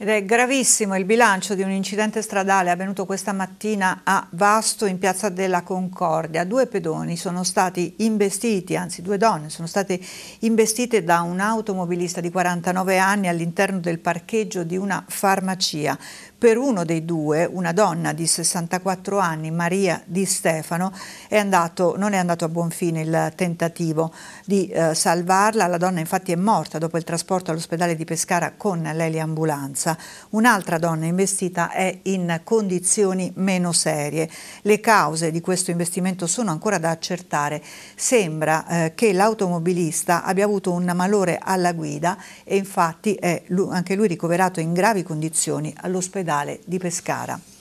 Ed è gravissimo il bilancio di un incidente stradale avvenuto questa mattina a Vasto in piazza della Concordia. Due pedoni sono stati investiti, anzi due donne sono state investite da un automobilista di 49 anni all'interno del parcheggio di una farmacia. Per uno dei due, una donna di 64 anni, Maria Di Stefano, è andato, non è andato a buon fine il tentativo di eh, salvarla. La donna infatti è morta dopo il trasporto all'ospedale di Pescara con l'eliambulanza casa. Un'altra donna investita è in condizioni meno serie. Le cause di questo investimento sono ancora da accertare. Sembra eh, che l'automobilista abbia avuto un malore alla guida e infatti è anche lui ricoverato in gravi condizioni all'ospedale di Pescara.